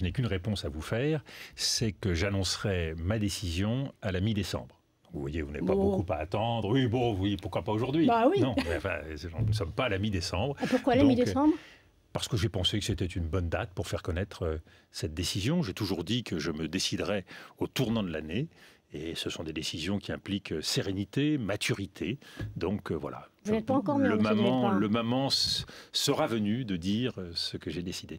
je n'ai qu'une réponse à vous faire, c'est que j'annoncerai ma décision à la mi-décembre. Vous voyez, vous n'avez pas beaucoup à attendre. Oui, bon, oui, pourquoi pas aujourd'hui Bah oui. Non, nous ne sommes pas à la mi-décembre. Pourquoi la mi-décembre parce que j'ai pensé que c'était une bonne date pour faire connaître euh, cette décision. J'ai toujours dit que je me déciderais au tournant de l'année. Et ce sont des décisions qui impliquent euh, sérénité, maturité. Donc euh, voilà. Vous n'êtes pas encore le maman, le maman sera venu de dire ce que j'ai décidé.